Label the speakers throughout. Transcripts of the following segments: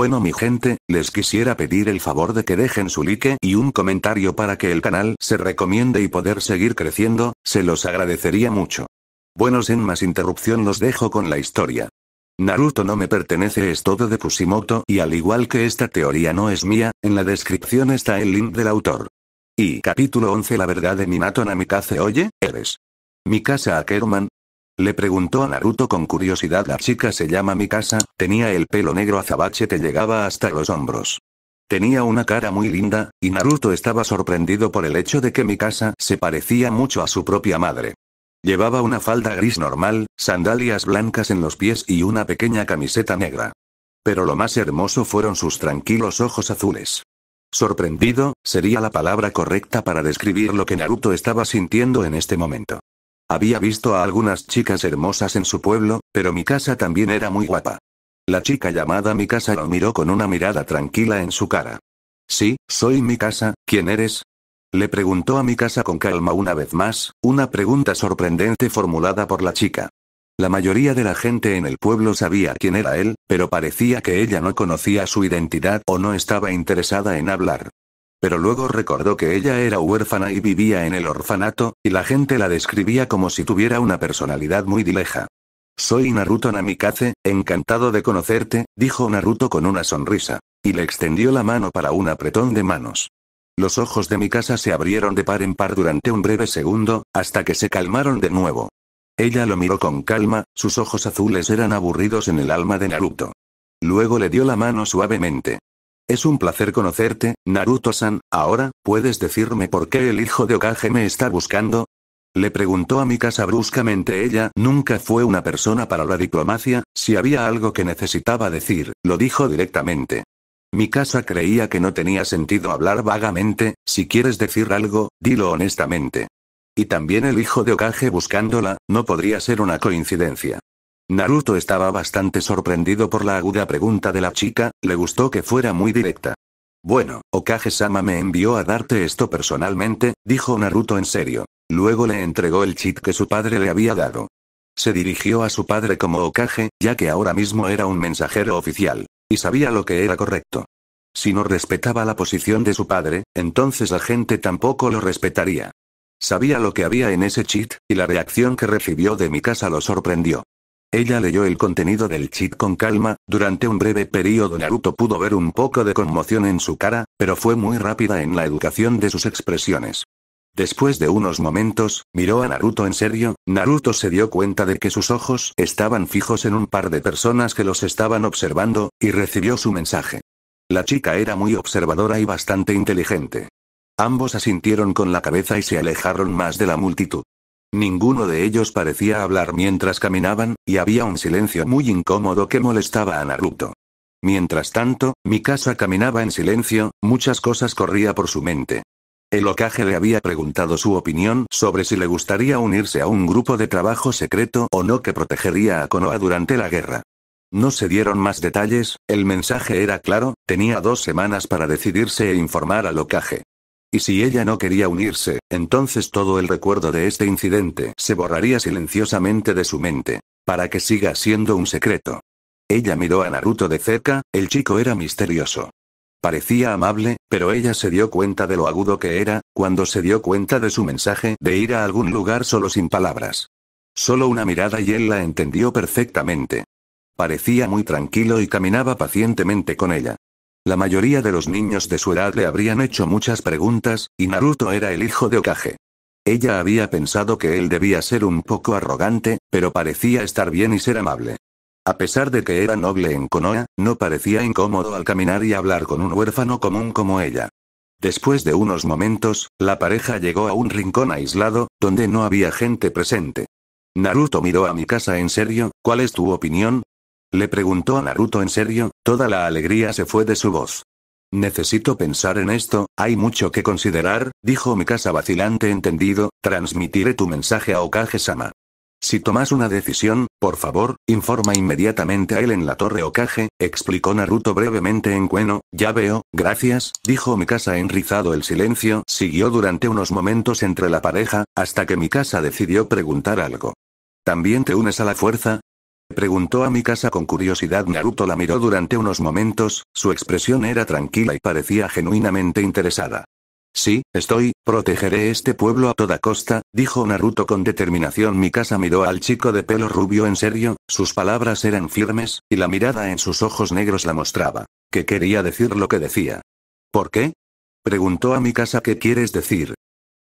Speaker 1: Bueno mi gente, les quisiera pedir el favor de que dejen su like y un comentario para que el canal se recomiende y poder seguir creciendo, se los agradecería mucho. Bueno sin más interrupción los dejo con la historia. Naruto no me pertenece es todo de Kusimoto y al igual que esta teoría no es mía, en la descripción está el link del autor. Y capítulo 11 La verdad de Minato Namikaze Oye, eres Mikasa Ackerman, le preguntó a Naruto con curiosidad. La chica se llama Mikasa, tenía el pelo negro azabache que llegaba hasta los hombros. Tenía una cara muy linda, y Naruto estaba sorprendido por el hecho de que Mikasa se parecía mucho a su propia madre. Llevaba una falda gris normal, sandalias blancas en los pies y una pequeña camiseta negra. Pero lo más hermoso fueron sus tranquilos ojos azules. Sorprendido, sería la palabra correcta para describir lo que Naruto estaba sintiendo en este momento. Había visto a algunas chicas hermosas en su pueblo, pero mi casa también era muy guapa. La chica llamada mi casa lo miró con una mirada tranquila en su cara. Sí, soy mi casa, ¿quién eres? Le preguntó a mi casa con calma una vez más, una pregunta sorprendente formulada por la chica. La mayoría de la gente en el pueblo sabía quién era él, pero parecía que ella no conocía su identidad o no estaba interesada en hablar. Pero luego recordó que ella era huérfana y vivía en el orfanato, y la gente la describía como si tuviera una personalidad muy dileja. Soy Naruto Namikaze, encantado de conocerte, dijo Naruto con una sonrisa. Y le extendió la mano para un apretón de manos. Los ojos de Mikasa se abrieron de par en par durante un breve segundo, hasta que se calmaron de nuevo. Ella lo miró con calma, sus ojos azules eran aburridos en el alma de Naruto. Luego le dio la mano suavemente. Es un placer conocerte, Naruto-san, ahora, ¿puedes decirme por qué el hijo de Okage me está buscando? Le preguntó a Mikasa bruscamente ella nunca fue una persona para la diplomacia, si había algo que necesitaba decir, lo dijo directamente. Mikasa creía que no tenía sentido hablar vagamente, si quieres decir algo, dilo honestamente. Y también el hijo de Okage buscándola, no podría ser una coincidencia. Naruto estaba bastante sorprendido por la aguda pregunta de la chica, le gustó que fuera muy directa. Bueno, Okage-sama me envió a darte esto personalmente, dijo Naruto en serio. Luego le entregó el chit que su padre le había dado. Se dirigió a su padre como Okage, ya que ahora mismo era un mensajero oficial. Y sabía lo que era correcto. Si no respetaba la posición de su padre, entonces la gente tampoco lo respetaría. Sabía lo que había en ese cheat, y la reacción que recibió de mi casa lo sorprendió. Ella leyó el contenido del chit con calma, durante un breve periodo Naruto pudo ver un poco de conmoción en su cara, pero fue muy rápida en la educación de sus expresiones. Después de unos momentos, miró a Naruto en serio, Naruto se dio cuenta de que sus ojos estaban fijos en un par de personas que los estaban observando, y recibió su mensaje. La chica era muy observadora y bastante inteligente. Ambos asintieron con la cabeza y se alejaron más de la multitud. Ninguno de ellos parecía hablar mientras caminaban, y había un silencio muy incómodo que molestaba a Naruto. Mientras tanto, Mikasa caminaba en silencio, muchas cosas corría por su mente. El Okage le había preguntado su opinión sobre si le gustaría unirse a un grupo de trabajo secreto o no que protegería a Konoha durante la guerra. No se dieron más detalles, el mensaje era claro, tenía dos semanas para decidirse e informar al Okage. Y si ella no quería unirse, entonces todo el recuerdo de este incidente se borraría silenciosamente de su mente, para que siga siendo un secreto. Ella miró a Naruto de cerca, el chico era misterioso. Parecía amable, pero ella se dio cuenta de lo agudo que era, cuando se dio cuenta de su mensaje de ir a algún lugar solo sin palabras. Solo una mirada y él la entendió perfectamente. Parecía muy tranquilo y caminaba pacientemente con ella. La mayoría de los niños de su edad le habrían hecho muchas preguntas, y Naruto era el hijo de Okage. Ella había pensado que él debía ser un poco arrogante, pero parecía estar bien y ser amable. A pesar de que era noble en Konoha, no parecía incómodo al caminar y hablar con un huérfano común como ella. Después de unos momentos, la pareja llegó a un rincón aislado, donde no había gente presente. Naruto miró a mi casa en serio, ¿cuál es tu opinión? Le preguntó a Naruto en serio, toda la alegría se fue de su voz. Necesito pensar en esto, hay mucho que considerar, dijo Mikasa vacilante entendido, transmitiré tu mensaje a Okage-sama. Si tomas una decisión, por favor, informa inmediatamente a él en la torre Okage, explicó Naruto brevemente en cueno, ya veo, gracias, dijo Mikasa enrizado el silencio, siguió durante unos momentos entre la pareja, hasta que Mikasa decidió preguntar algo. ¿También te unes a la fuerza? Preguntó a mi casa con curiosidad. Naruto la miró durante unos momentos, su expresión era tranquila y parecía genuinamente interesada. Sí, estoy, protegeré este pueblo a toda costa, dijo Naruto con determinación. Mikasa miró al chico de pelo rubio en serio, sus palabras eran firmes, y la mirada en sus ojos negros la mostraba. Que quería decir lo que decía. ¿Por qué? Preguntó a Mikasa qué quieres decir.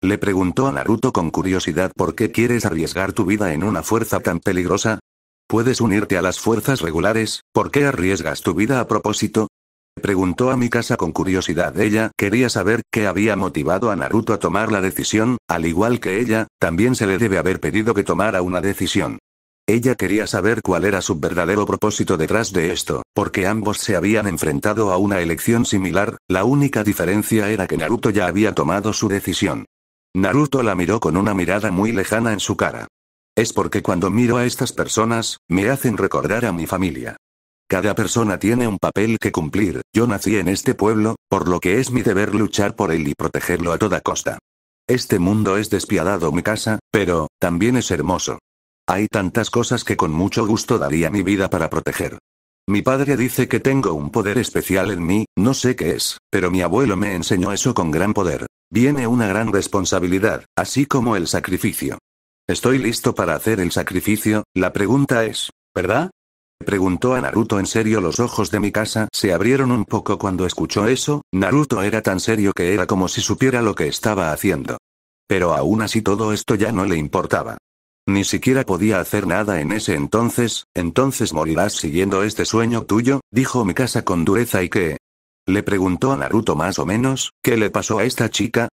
Speaker 1: Le preguntó a Naruto con curiosidad por qué quieres arriesgar tu vida en una fuerza tan peligrosa, Puedes unirte a las fuerzas regulares, ¿por qué arriesgas tu vida a propósito? Preguntó a mi casa con curiosidad. Ella quería saber qué había motivado a Naruto a tomar la decisión, al igual que ella, también se le debe haber pedido que tomara una decisión. Ella quería saber cuál era su verdadero propósito detrás de esto, porque ambos se habían enfrentado a una elección similar, la única diferencia era que Naruto ya había tomado su decisión. Naruto la miró con una mirada muy lejana en su cara. Es porque cuando miro a estas personas, me hacen recordar a mi familia. Cada persona tiene un papel que cumplir, yo nací en este pueblo, por lo que es mi deber luchar por él y protegerlo a toda costa. Este mundo es despiadado mi casa, pero, también es hermoso. Hay tantas cosas que con mucho gusto daría mi vida para proteger. Mi padre dice que tengo un poder especial en mí, no sé qué es, pero mi abuelo me enseñó eso con gran poder. Viene una gran responsabilidad, así como el sacrificio. Estoy listo para hacer el sacrificio, la pregunta es, ¿verdad? Preguntó a Naruto en serio los ojos de mi casa se abrieron un poco cuando escuchó eso, Naruto era tan serio que era como si supiera lo que estaba haciendo. Pero aún así todo esto ya no le importaba. Ni siquiera podía hacer nada en ese entonces, entonces morirás siguiendo este sueño tuyo, dijo Mikasa con dureza y que... Le preguntó a Naruto más o menos, ¿qué le pasó a esta chica?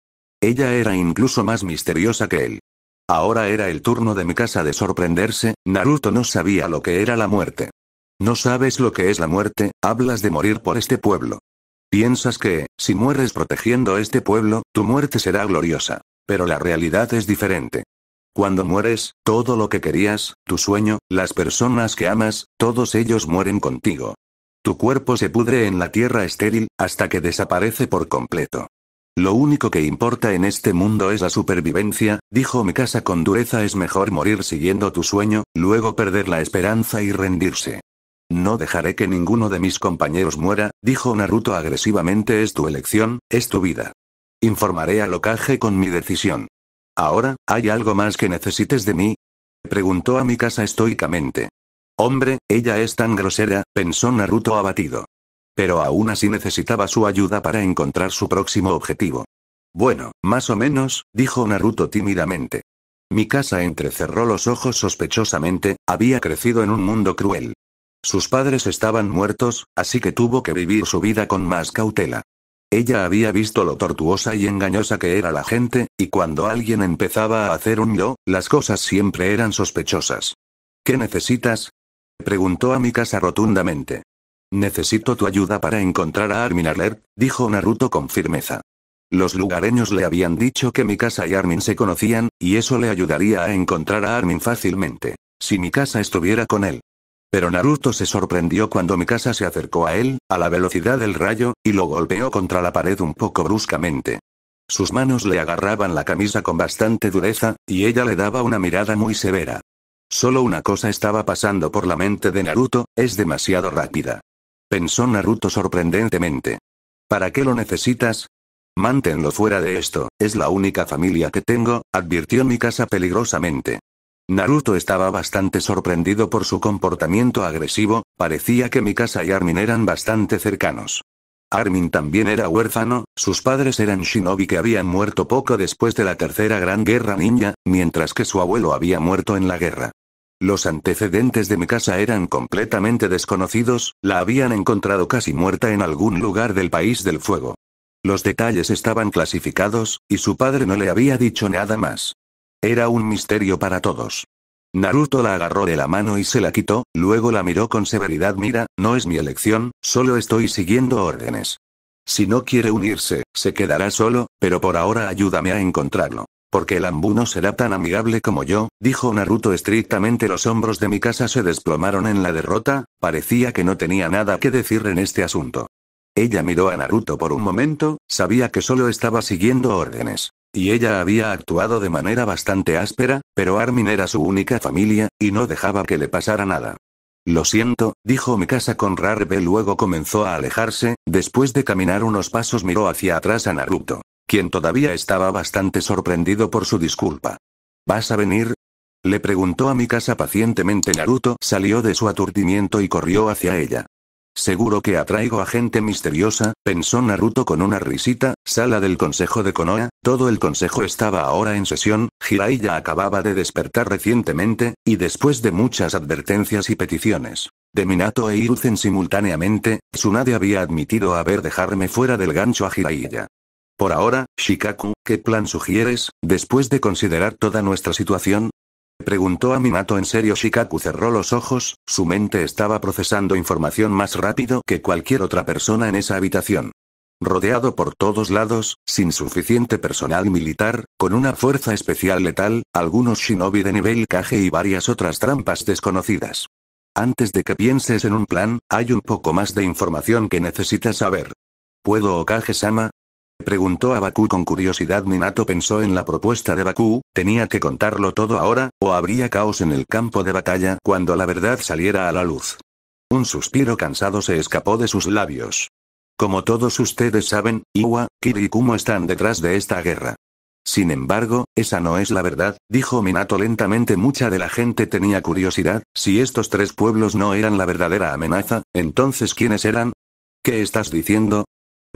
Speaker 1: Ella era incluso más misteriosa que él. Ahora era el turno de mi casa de sorprenderse, Naruto no sabía lo que era la muerte. No sabes lo que es la muerte, hablas de morir por este pueblo. Piensas que, si mueres protegiendo este pueblo, tu muerte será gloriosa. Pero la realidad es diferente. Cuando mueres, todo lo que querías, tu sueño, las personas que amas, todos ellos mueren contigo. Tu cuerpo se pudre en la tierra estéril, hasta que desaparece por completo. Lo único que importa en este mundo es la supervivencia, dijo Mikasa con dureza es mejor morir siguiendo tu sueño, luego perder la esperanza y rendirse. No dejaré que ninguno de mis compañeros muera, dijo Naruto agresivamente es tu elección, es tu vida. Informaré a ocaje con mi decisión. Ahora, ¿hay algo más que necesites de mí? Preguntó a Mikasa estoicamente. Hombre, ella es tan grosera, pensó Naruto abatido. Pero aún así necesitaba su ayuda para encontrar su próximo objetivo. Bueno, más o menos, dijo Naruto tímidamente. Mikasa entrecerró los ojos sospechosamente, había crecido en un mundo cruel. Sus padres estaban muertos, así que tuvo que vivir su vida con más cautela. Ella había visto lo tortuosa y engañosa que era la gente, y cuando alguien empezaba a hacer un yo, las cosas siempre eran sospechosas. ¿Qué necesitas? Preguntó a Mikasa rotundamente. Necesito tu ayuda para encontrar a Armin Arler, dijo Naruto con firmeza. Los lugareños le habían dicho que Mikasa y Armin se conocían, y eso le ayudaría a encontrar a Armin fácilmente, si Mikasa estuviera con él. Pero Naruto se sorprendió cuando Mikasa se acercó a él, a la velocidad del rayo, y lo golpeó contra la pared un poco bruscamente. Sus manos le agarraban la camisa con bastante dureza, y ella le daba una mirada muy severa. Solo una cosa estaba pasando por la mente de Naruto, es demasiado rápida pensó Naruto sorprendentemente. ¿Para qué lo necesitas? Manténlo fuera de esto, es la única familia que tengo, advirtió Mikasa peligrosamente. Naruto estaba bastante sorprendido por su comportamiento agresivo, parecía que Mikasa y Armin eran bastante cercanos. Armin también era huérfano, sus padres eran shinobi que habían muerto poco después de la Tercera Gran Guerra Ninja, mientras que su abuelo había muerto en la guerra. Los antecedentes de mi casa eran completamente desconocidos, la habían encontrado casi muerta en algún lugar del país del fuego. Los detalles estaban clasificados, y su padre no le había dicho nada más. Era un misterio para todos. Naruto la agarró de la mano y se la quitó, luego la miró con severidad. Mira, no es mi elección, solo estoy siguiendo órdenes. Si no quiere unirse, se quedará solo, pero por ahora ayúdame a encontrarlo. Porque el Ambu no será tan amigable como yo, dijo Naruto estrictamente. Los hombros de Mikasa se desplomaron en la derrota, parecía que no tenía nada que decir en este asunto. Ella miró a Naruto por un momento, sabía que solo estaba siguiendo órdenes. Y ella había actuado de manera bastante áspera, pero Armin era su única familia, y no dejaba que le pasara nada. Lo siento, dijo Mikasa con rarbe luego comenzó a alejarse, después de caminar unos pasos miró hacia atrás a Naruto quien todavía estaba bastante sorprendido por su disculpa. ¿Vas a venir? Le preguntó a mi casa pacientemente Naruto salió de su aturdimiento y corrió hacia ella. Seguro que atraigo a gente misteriosa, pensó Naruto con una risita, sala del consejo de Konoha, todo el consejo estaba ahora en sesión, Jiraiya acababa de despertar recientemente, y después de muchas advertencias y peticiones. De Minato e Hiruzen simultáneamente, Tsunade había admitido haber dejarme fuera del gancho a Jiraiya. Por ahora, Shikaku, ¿qué plan sugieres, después de considerar toda nuestra situación? Preguntó a Minato en serio. Shikaku cerró los ojos, su mente estaba procesando información más rápido que cualquier otra persona en esa habitación. Rodeado por todos lados, sin suficiente personal militar, con una fuerza especial letal, algunos shinobi de nivel Kage y varias otras trampas desconocidas. Antes de que pienses en un plan, hay un poco más de información que necesitas saber. ¿Puedo Okage-sama? Preguntó a Bakú con curiosidad. Minato pensó en la propuesta de Bakú, tenía que contarlo todo ahora, o habría caos en el campo de batalla cuando la verdad saliera a la luz. Un suspiro cansado se escapó de sus labios. Como todos ustedes saben, Iwa, Kiri y Kumo están detrás de esta guerra. Sin embargo, esa no es la verdad, dijo Minato lentamente. Mucha de la gente tenía curiosidad, si estos tres pueblos no eran la verdadera amenaza, entonces ¿quiénes eran? ¿Qué estás diciendo?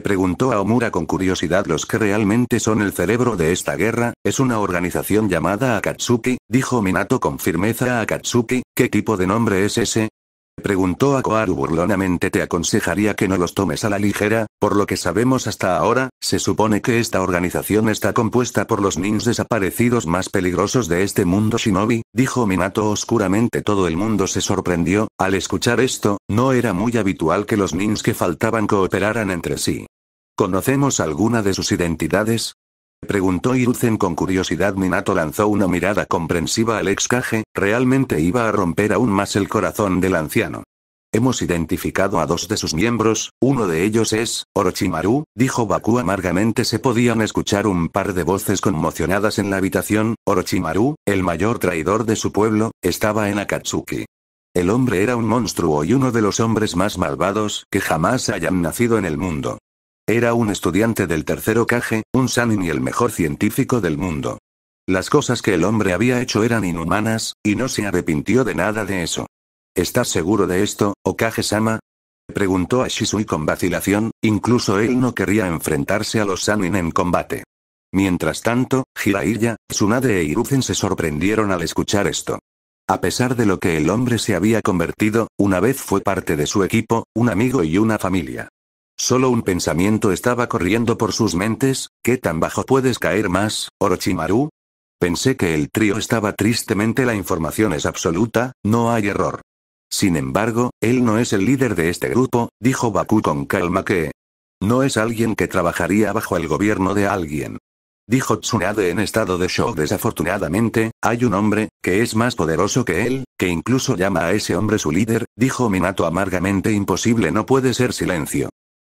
Speaker 1: preguntó a Omura con curiosidad los que realmente son el cerebro de esta guerra, es una organización llamada Akatsuki, dijo Minato con firmeza a Akatsuki, ¿qué tipo de nombre es ese? Preguntó a koaru burlonamente te aconsejaría que no los tomes a la ligera, por lo que sabemos hasta ahora, se supone que esta organización está compuesta por los nins desaparecidos más peligrosos de este mundo shinobi, dijo Minato oscuramente todo el mundo se sorprendió, al escuchar esto, no era muy habitual que los nins que faltaban cooperaran entre sí. ¿Conocemos alguna de sus identidades? preguntó Iruzen con curiosidad Minato lanzó una mirada comprensiva al ex realmente iba a romper aún más el corazón del anciano. Hemos identificado a dos de sus miembros, uno de ellos es, Orochimaru, dijo Baku amargamente se podían escuchar un par de voces conmocionadas en la habitación, Orochimaru, el mayor traidor de su pueblo, estaba en Akatsuki. El hombre era un monstruo y uno de los hombres más malvados que jamás hayan nacido en el mundo. Era un estudiante del tercero Kage, un Sanin y el mejor científico del mundo. Las cosas que el hombre había hecho eran inhumanas, y no se arrepintió de nada de eso. ¿Estás seguro de esto, Okage-sama? Oh Preguntó a Shisui con vacilación, incluso él no quería enfrentarse a los Sanin en combate. Mientras tanto, Jiraiya, Tsunade e Iruzen se sorprendieron al escuchar esto. A pesar de lo que el hombre se había convertido, una vez fue parte de su equipo, un amigo y una familia. Solo un pensamiento estaba corriendo por sus mentes, ¿qué tan bajo puedes caer más, Orochimaru? Pensé que el trío estaba tristemente la información es absoluta, no hay error. Sin embargo, él no es el líder de este grupo, dijo Baku con calma que... No es alguien que trabajaría bajo el gobierno de alguien. Dijo Tsunade en estado de shock desafortunadamente, hay un hombre, que es más poderoso que él, que incluso llama a ese hombre su líder, dijo Minato amargamente imposible no puede ser silencio.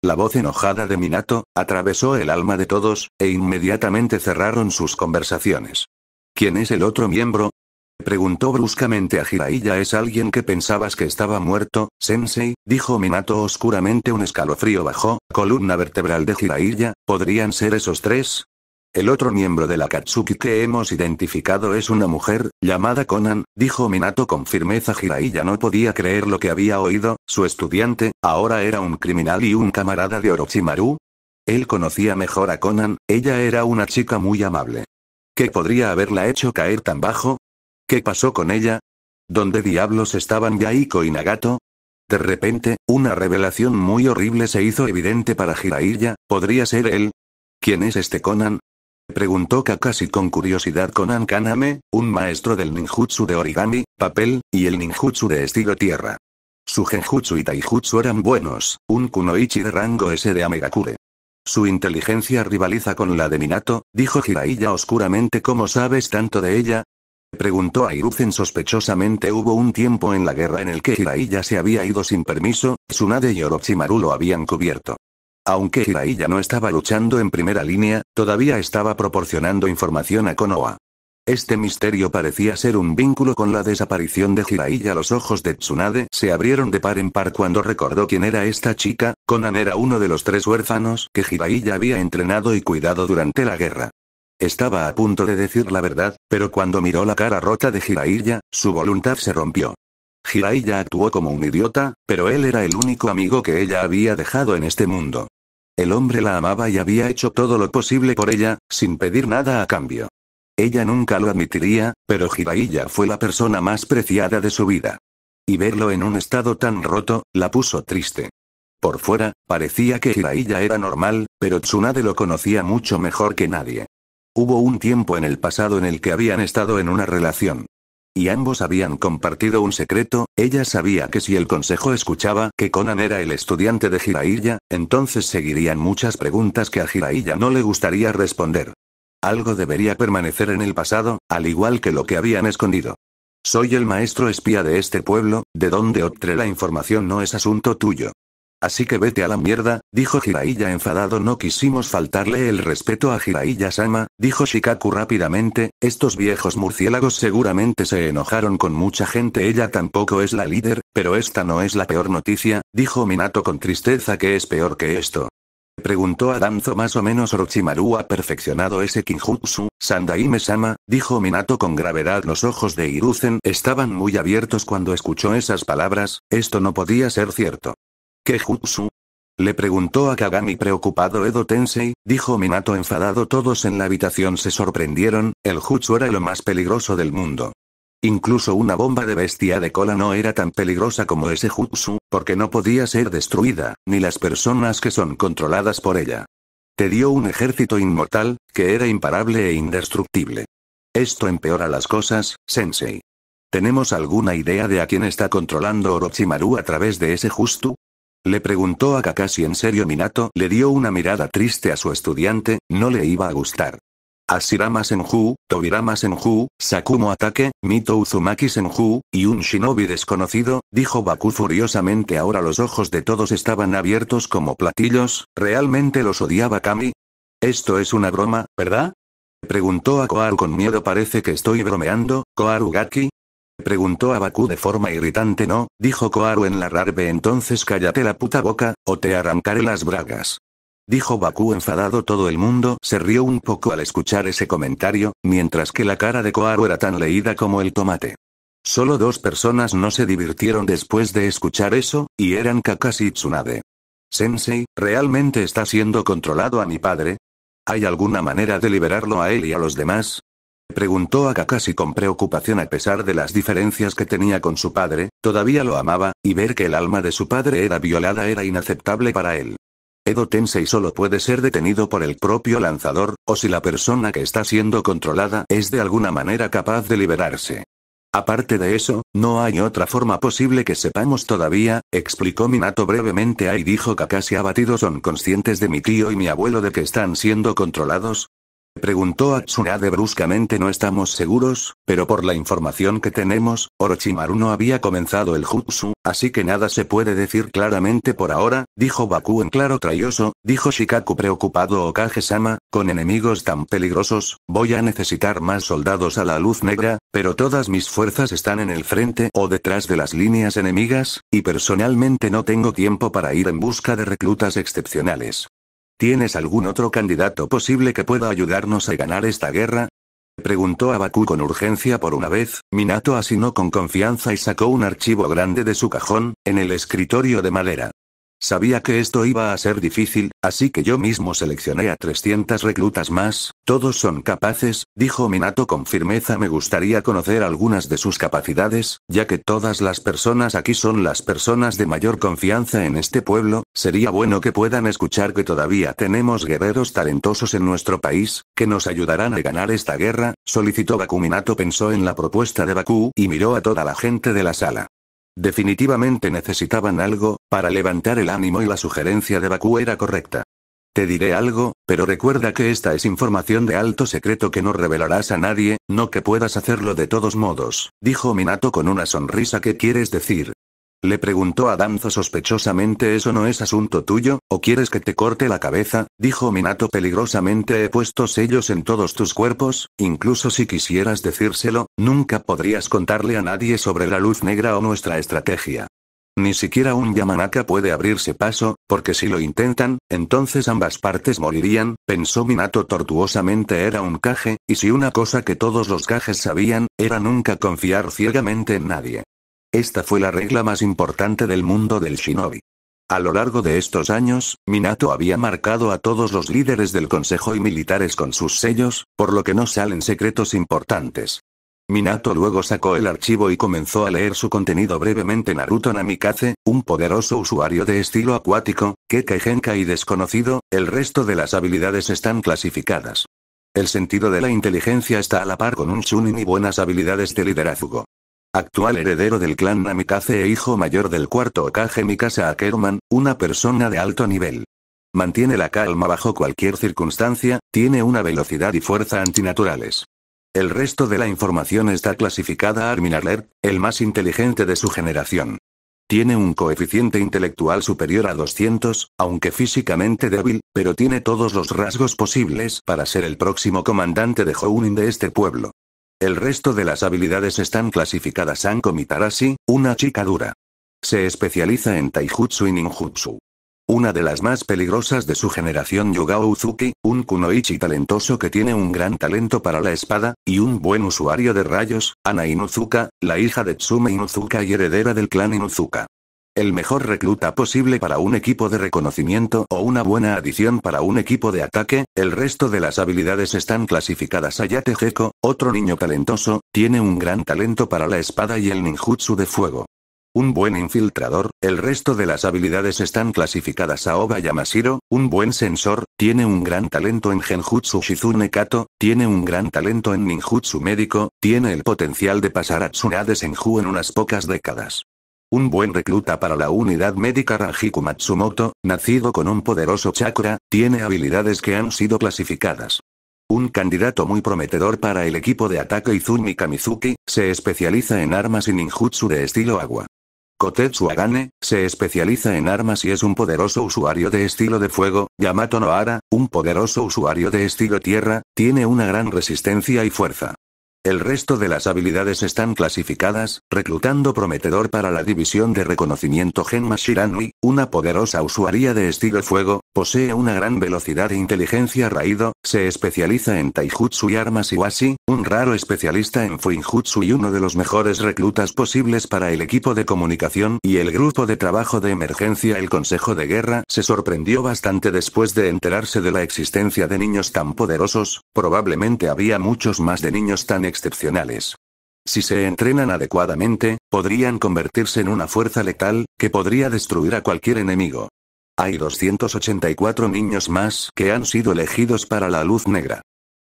Speaker 1: La voz enojada de Minato, atravesó el alma de todos, e inmediatamente cerraron sus conversaciones. ¿Quién es el otro miembro? Preguntó bruscamente a Jiraiya. ¿Es alguien que pensabas que estaba muerto, Sensei? Dijo Minato oscuramente. Un escalofrío bajó, columna vertebral de Jiraiya, ¿podrían ser esos tres? El otro miembro de la Katsuki que hemos identificado es una mujer, llamada Conan, dijo Minato con firmeza. Jiraiya no podía creer lo que había oído, su estudiante, ahora era un criminal y un camarada de Orochimaru. Él conocía mejor a Conan, ella era una chica muy amable. ¿Qué podría haberla hecho caer tan bajo? ¿Qué pasó con ella? ¿Dónde diablos estaban Yaiko y Nagato? De repente, una revelación muy horrible se hizo evidente para Jiraiya, ¿podría ser él? ¿Quién es este Conan? preguntó Kakashi con curiosidad con Ankaname, un maestro del ninjutsu de origami, papel, y el ninjutsu de estilo tierra. Su genjutsu y taijutsu eran buenos, un kunoichi de rango S de Amegakure. Su inteligencia rivaliza con la de Minato, dijo Jiraiya oscuramente ¿Cómo sabes tanto de ella? Preguntó a sospechosamente hubo un tiempo en la guerra en el que Hiraiya se había ido sin permiso, Tsunade y Orochimaru lo habían cubierto. Aunque Jiraiya no estaba luchando en primera línea, todavía estaba proporcionando información a Konoha. Este misterio parecía ser un vínculo con la desaparición de Jiraiya. Los ojos de Tsunade se abrieron de par en par cuando recordó quién era esta chica, Conan era uno de los tres huérfanos que Jiraiya había entrenado y cuidado durante la guerra. Estaba a punto de decir la verdad, pero cuando miró la cara rota de Jiraiya, su voluntad se rompió. Hiraiya actuó como un idiota, pero él era el único amigo que ella había dejado en este mundo. El hombre la amaba y había hecho todo lo posible por ella, sin pedir nada a cambio. Ella nunca lo admitiría, pero Hiraiya fue la persona más preciada de su vida. Y verlo en un estado tan roto, la puso triste. Por fuera, parecía que Hiraiya era normal, pero Tsunade lo conocía mucho mejor que nadie. Hubo un tiempo en el pasado en el que habían estado en una relación. Y ambos habían compartido un secreto, ella sabía que si el consejo escuchaba que Conan era el estudiante de Jiraiya, entonces seguirían muchas preguntas que a Jiraiya no le gustaría responder. Algo debería permanecer en el pasado, al igual que lo que habían escondido. Soy el maestro espía de este pueblo, de donde obtré la información no es asunto tuyo. Así que vete a la mierda, dijo Jiraiya enfadado. No quisimos faltarle el respeto a Jiraiya-sama, dijo Shikaku rápidamente, estos viejos murciélagos seguramente se enojaron con mucha gente. Ella tampoco es la líder, pero esta no es la peor noticia, dijo Minato con tristeza que es peor que esto. Preguntó a Danzo más o menos Orochimaru ha perfeccionado ese kinjutsu, Sandaime-sama, dijo Minato con gravedad los ojos de Hiruzen estaban muy abiertos cuando escuchó esas palabras, esto no podía ser cierto. ¿Qué jutsu? Le preguntó a Kagami preocupado Edo Tensei, dijo Minato enfadado todos en la habitación se sorprendieron, el jutsu era lo más peligroso del mundo. Incluso una bomba de bestia de cola no era tan peligrosa como ese jutsu, porque no podía ser destruida, ni las personas que son controladas por ella. Te dio un ejército inmortal, que era imparable e indestructible. Esto empeora las cosas, Sensei. ¿Tenemos alguna idea de a quién está controlando Orochimaru a través de ese jutsu? Le preguntó a Kakashi en serio Minato le dio una mirada triste a su estudiante, no le iba a gustar. asirama Senju, Tobirama Senju, Sakumo ataque Mito Uzumaki Senju, y un shinobi desconocido, dijo Baku furiosamente ahora los ojos de todos estaban abiertos como platillos, ¿realmente los odiaba Kami? Esto es una broma, ¿verdad? Preguntó a Koar con miedo parece que estoy bromeando, Koaru Gaki, preguntó a Baku de forma irritante. No, dijo Koaru en la rarbe entonces cállate la puta boca, o te arrancaré las bragas. Dijo Baku enfadado todo el mundo se rió un poco al escuchar ese comentario, mientras que la cara de Koaru era tan leída como el tomate. Solo dos personas no se divirtieron después de escuchar eso, y eran Kakashi y Tsunade. Sensei, ¿realmente está siendo controlado a mi padre? ¿Hay alguna manera de liberarlo a él y a los demás? preguntó a Kakashi con preocupación a pesar de las diferencias que tenía con su padre, todavía lo amaba, y ver que el alma de su padre era violada era inaceptable para él. Edo Tensei solo puede ser detenido por el propio lanzador, o si la persona que está siendo controlada es de alguna manera capaz de liberarse. Aparte de eso, no hay otra forma posible que sepamos todavía, explicó Minato brevemente y dijo Kakashi abatido son conscientes de mi tío y mi abuelo de que están siendo controlados, Preguntó a Tsunade bruscamente no estamos seguros, pero por la información que tenemos, Orochimaru no había comenzado el jutsu, así que nada se puede decir claramente por ahora, dijo Baku en claro trayoso, dijo Shikaku preocupado Okage-sama, con enemigos tan peligrosos, voy a necesitar más soldados a la luz negra, pero todas mis fuerzas están en el frente o detrás de las líneas enemigas, y personalmente no tengo tiempo para ir en busca de reclutas excepcionales. ¿Tienes algún otro candidato posible que pueda ayudarnos a ganar esta guerra? Preguntó a bakú con urgencia por una vez, Minato asinó con confianza y sacó un archivo grande de su cajón, en el escritorio de madera. Sabía que esto iba a ser difícil, así que yo mismo seleccioné a 300 reclutas más, todos son capaces, dijo Minato con firmeza. Me gustaría conocer algunas de sus capacidades, ya que todas las personas aquí son las personas de mayor confianza en este pueblo, sería bueno que puedan escuchar que todavía tenemos guerreros talentosos en nuestro país, que nos ayudarán a ganar esta guerra, solicitó Baku. Minato pensó en la propuesta de Baku y miró a toda la gente de la sala. Definitivamente necesitaban algo, para levantar el ánimo y la sugerencia de Baku era correcta. Te diré algo, pero recuerda que esta es información de alto secreto que no revelarás a nadie, no que puedas hacerlo de todos modos, dijo Minato con una sonrisa. ¿Qué quieres decir? Le preguntó a Danzo sospechosamente ¿Eso no es asunto tuyo, o quieres que te corte la cabeza? dijo Minato peligrosamente he puesto sellos en todos tus cuerpos, incluso si quisieras decírselo, nunca podrías contarle a nadie sobre la luz negra o nuestra estrategia. Ni siquiera un Yamanaka puede abrirse paso, porque si lo intentan, entonces ambas partes morirían, pensó Minato tortuosamente era un caje, y si una cosa que todos los cajes sabían, era nunca confiar ciegamente en nadie. Esta fue la regla más importante del mundo del shinobi. A lo largo de estos años, Minato había marcado a todos los líderes del consejo y militares con sus sellos, por lo que no salen secretos importantes. Minato luego sacó el archivo y comenzó a leer su contenido brevemente Naruto Namikaze, un poderoso usuario de estilo acuático, Kekai Genka y desconocido, el resto de las habilidades están clasificadas. El sentido de la inteligencia está a la par con un shunin y buenas habilidades de liderazgo. Actual heredero del clan Namikaze e hijo mayor del cuarto Okage Mikasa Akerman, una persona de alto nivel. Mantiene la calma bajo cualquier circunstancia, tiene una velocidad y fuerza antinaturales. El resto de la información está clasificada a Arler, el más inteligente de su generación. Tiene un coeficiente intelectual superior a 200, aunque físicamente débil, pero tiene todos los rasgos posibles para ser el próximo comandante de Hounin de este pueblo. El resto de las habilidades están clasificadas a Anko Mitarashi, una chica dura. Se especializa en taijutsu y ninjutsu una de las más peligrosas de su generación Yugao Uzuki, un kunoichi talentoso que tiene un gran talento para la espada, y un buen usuario de rayos, Ana Inuzuka, la hija de Tsume Inuzuka y heredera del clan Inuzuka. El mejor recluta posible para un equipo de reconocimiento o una buena adición para un equipo de ataque, el resto de las habilidades están clasificadas. Ayate Heko, otro niño talentoso, tiene un gran talento para la espada y el ninjutsu de fuego un buen infiltrador, el resto de las habilidades están clasificadas a Oba Yamashiro, un buen sensor, tiene un gran talento en Genjutsu Shizune Kato, tiene un gran talento en Ninjutsu médico, tiene el potencial de pasar a Tsunade Senju en unas pocas décadas. Un buen recluta para la unidad médica Rajiku Matsumoto, nacido con un poderoso chakra, tiene habilidades que han sido clasificadas. Un candidato muy prometedor para el equipo de ataque Izumi Kamizuki, se especializa en armas y ninjutsu de estilo agua. Kotetsu Agane, se especializa en armas y es un poderoso usuario de estilo de fuego, Yamato Noara, un poderoso usuario de estilo tierra, tiene una gran resistencia y fuerza. El resto de las habilidades están clasificadas, reclutando prometedor para la división de reconocimiento Genma Shiranui, una poderosa usuaria de estilo fuego, posee una gran velocidad e inteligencia raído, se especializa en taijutsu y armas iwashi, un raro especialista en fuinjutsu y uno de los mejores reclutas posibles para el equipo de comunicación y el grupo de trabajo de emergencia el Consejo de Guerra se sorprendió bastante después de enterarse de la existencia de niños tan poderosos, probablemente había muchos más de niños tan excepcionales. Si se entrenan adecuadamente, podrían convertirse en una fuerza letal, que podría destruir a cualquier enemigo. Hay 284 niños más que han sido elegidos para la luz negra.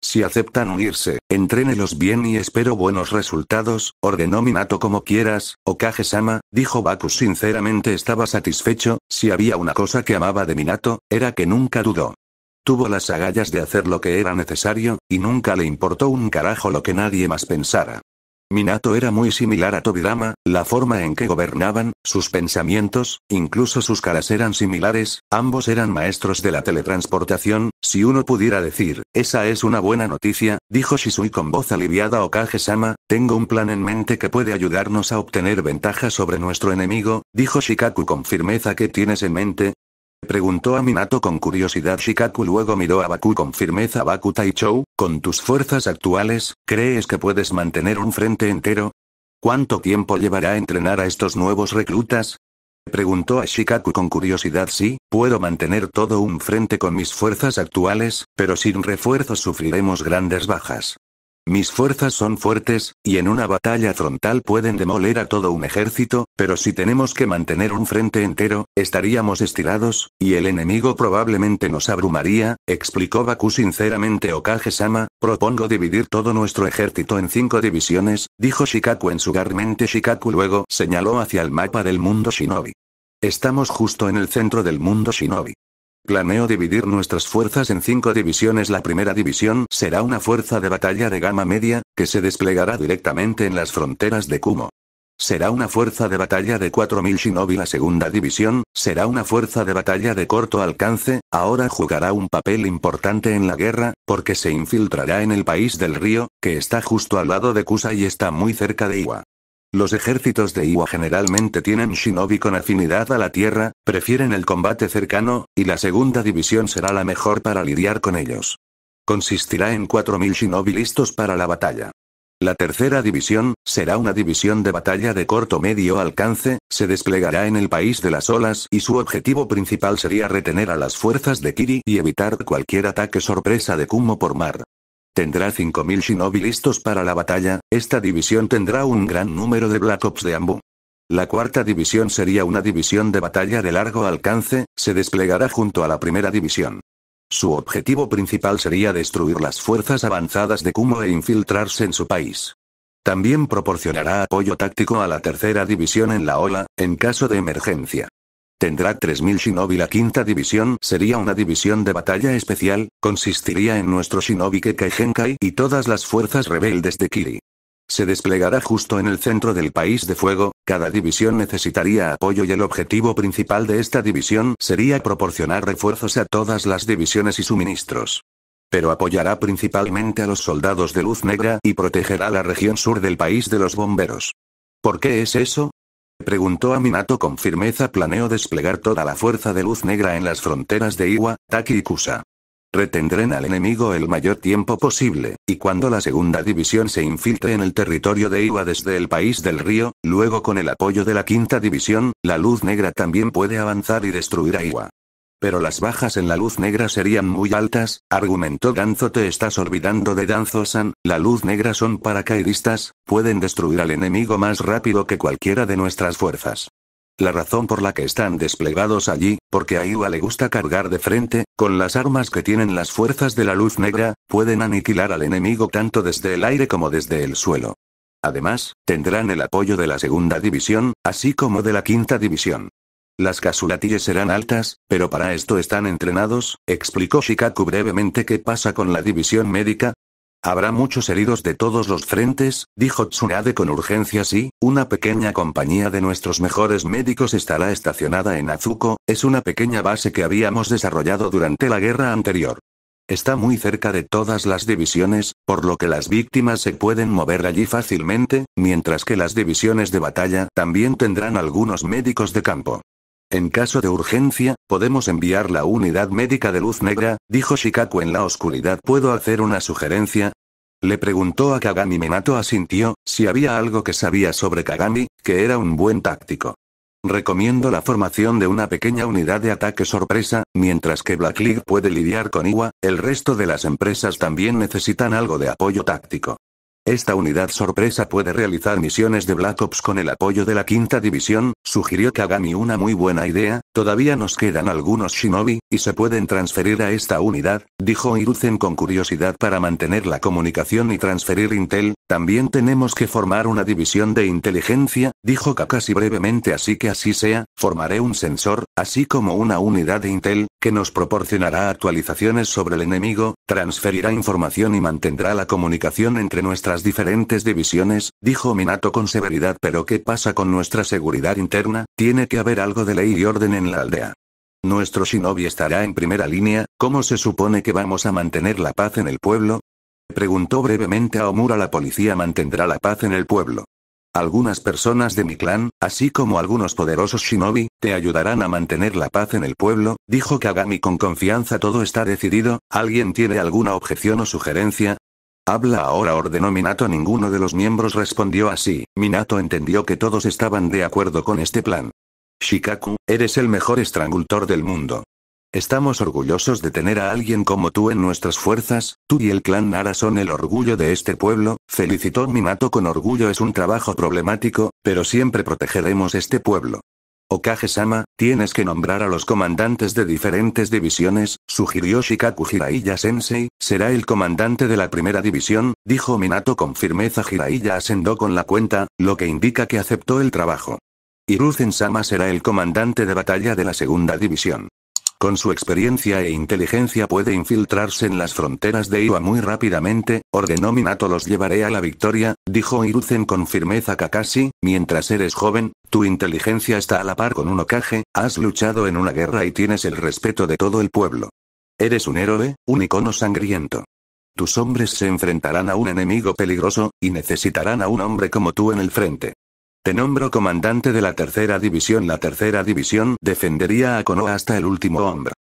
Speaker 1: Si aceptan unirse, entrénelos bien y espero buenos resultados, ordenó Minato como quieras, Okage-sama, dijo Baku sinceramente estaba satisfecho, si había una cosa que amaba de Minato, era que nunca dudó. Tuvo las agallas de hacer lo que era necesario, y nunca le importó un carajo lo que nadie más pensara. Minato era muy similar a Tobirama, la forma en que gobernaban, sus pensamientos, incluso sus caras eran similares, ambos eran maestros de la teletransportación, si uno pudiera decir, esa es una buena noticia, dijo Shisui con voz aliviada o sama tengo un plan en mente que puede ayudarnos a obtener ventaja sobre nuestro enemigo, dijo Shikaku con firmeza que tienes en mente, Preguntó a Minato con curiosidad Shikaku luego miró a Baku con firmeza Baku Taichou, con tus fuerzas actuales, ¿crees que puedes mantener un frente entero? ¿Cuánto tiempo llevará a entrenar a estos nuevos reclutas? Preguntó a Shikaku con curiosidad si, sí, puedo mantener todo un frente con mis fuerzas actuales, pero sin refuerzos sufriremos grandes bajas. Mis fuerzas son fuertes, y en una batalla frontal pueden demoler a todo un ejército, pero si tenemos que mantener un frente entero, estaríamos estirados, y el enemigo probablemente nos abrumaría, explicó Baku sinceramente Okage-sama, propongo dividir todo nuestro ejército en cinco divisiones, dijo Shikaku en su garmente Shikaku luego señaló hacia el mapa del mundo shinobi. Estamos justo en el centro del mundo shinobi. Planeo dividir nuestras fuerzas en cinco divisiones. La primera división será una fuerza de batalla de gama media, que se desplegará directamente en las fronteras de Kumo. Será una fuerza de batalla de 4.000 shinobi. La segunda división, será una fuerza de batalla de corto alcance, ahora jugará un papel importante en la guerra, porque se infiltrará en el país del río, que está justo al lado de Kusa y está muy cerca de Iwa. Los ejércitos de Iwa generalmente tienen shinobi con afinidad a la tierra, prefieren el combate cercano, y la segunda división será la mejor para lidiar con ellos. Consistirá en 4.000 shinobi listos para la batalla. La tercera división, será una división de batalla de corto-medio alcance, se desplegará en el país de las olas y su objetivo principal sería retener a las fuerzas de Kiri y evitar cualquier ataque sorpresa de Kumo por mar tendrá 5.000 shinobi listos para la batalla, esta división tendrá un gran número de Black Ops de Ambu. La cuarta división sería una división de batalla de largo alcance, se desplegará junto a la primera división. Su objetivo principal sería destruir las fuerzas avanzadas de Kumo e infiltrarse en su país. También proporcionará apoyo táctico a la tercera división en la ola, en caso de emergencia. Tendrá 3.000 shinobi. La quinta división sería una división de batalla especial, consistiría en nuestro shinobi Kekai Genkai y todas las fuerzas rebeldes de Kiri. Se desplegará justo en el centro del país de fuego, cada división necesitaría apoyo y el objetivo principal de esta división sería proporcionar refuerzos a todas las divisiones y suministros. Pero apoyará principalmente a los soldados de luz negra y protegerá la región sur del país de los bomberos. ¿Por qué es eso? preguntó a Minato con firmeza planeo desplegar toda la fuerza de luz negra en las fronteras de Iwa, Taki y Retendrán al enemigo el mayor tiempo posible, y cuando la segunda división se infiltre en el territorio de Iwa desde el país del río, luego con el apoyo de la quinta división, la luz negra también puede avanzar y destruir a Iwa. Pero las bajas en la luz negra serían muy altas, argumentó Danzo. Te estás olvidando de Danzo-san, la luz negra son paracaidistas, pueden destruir al enemigo más rápido que cualquiera de nuestras fuerzas. La razón por la que están desplegados allí, porque a Iwa le gusta cargar de frente, con las armas que tienen las fuerzas de la luz negra, pueden aniquilar al enemigo tanto desde el aire como desde el suelo. Además, tendrán el apoyo de la segunda división, así como de la quinta división. Las casulatillas serán altas, pero para esto están entrenados, explicó Shikaku brevemente qué pasa con la división médica. Habrá muchos heridos de todos los frentes, dijo Tsunade con urgencia sí, una pequeña compañía de nuestros mejores médicos estará estacionada en Azuko, es una pequeña base que habíamos desarrollado durante la guerra anterior. Está muy cerca de todas las divisiones, por lo que las víctimas se pueden mover allí fácilmente, mientras que las divisiones de batalla también tendrán algunos médicos de campo. En caso de urgencia, podemos enviar la unidad médica de luz negra, dijo Shikaku en la oscuridad. ¿Puedo hacer una sugerencia? Le preguntó a Kagami Minato asintió, si había algo que sabía sobre Kagami, que era un buen táctico. Recomiendo la formación de una pequeña unidad de ataque sorpresa, mientras que Black League puede lidiar con Iwa, el resto de las empresas también necesitan algo de apoyo táctico. Esta unidad sorpresa puede realizar misiones de Black Ops con el apoyo de la quinta división, sugirió Kagami una muy buena idea, Todavía nos quedan algunos shinobi, y se pueden transferir a esta unidad, dijo Iruzen con curiosidad para mantener la comunicación y transferir Intel, también tenemos que formar una división de inteligencia, dijo Kakashi brevemente así que así sea, formaré un sensor, así como una unidad de Intel, que nos proporcionará actualizaciones sobre el enemigo, transferirá información y mantendrá la comunicación entre nuestras diferentes divisiones, dijo Minato con severidad pero ¿qué pasa con nuestra seguridad interna? Tiene que haber algo de ley y orden en la aldea. Nuestro shinobi estará en primera línea, ¿cómo se supone que vamos a mantener la paz en el pueblo? Preguntó brevemente a Omura la policía mantendrá la paz en el pueblo. Algunas personas de mi clan, así como algunos poderosos shinobi, te ayudarán a mantener la paz en el pueblo, dijo Kagami con confianza todo está decidido, ¿alguien tiene alguna objeción o sugerencia? Habla ahora ordenó Minato ninguno de los miembros respondió así, Minato entendió que todos estaban de acuerdo con este plan. Shikaku, eres el mejor estrangultor del mundo. Estamos orgullosos de tener a alguien como tú en nuestras fuerzas, tú y el clan Nara son el orgullo de este pueblo, felicitó Minato con orgullo es un trabajo problemático, pero siempre protegeremos este pueblo. Okage-sama, tienes que nombrar a los comandantes de diferentes divisiones, sugirió Shikaku hiraiya sensei será el comandante de la primera división, dijo Minato con firmeza Hiraiya asentó con la cuenta, lo que indica que aceptó el trabajo. Hiruzen Sama será el comandante de batalla de la segunda división. Con su experiencia e inteligencia puede infiltrarse en las fronteras de Iwa muy rápidamente, ordenó Minato los llevaré a la victoria, dijo Hiruzen con firmeza Kakashi, mientras eres joven, tu inteligencia está a la par con un Okage, has luchado en una guerra y tienes el respeto de todo el pueblo. Eres un héroe, un icono sangriento. Tus hombres se enfrentarán a un enemigo peligroso, y necesitarán a un hombre como tú en el frente. Te nombro comandante de la tercera división. La tercera división defendería a Konoha hasta el último hombre.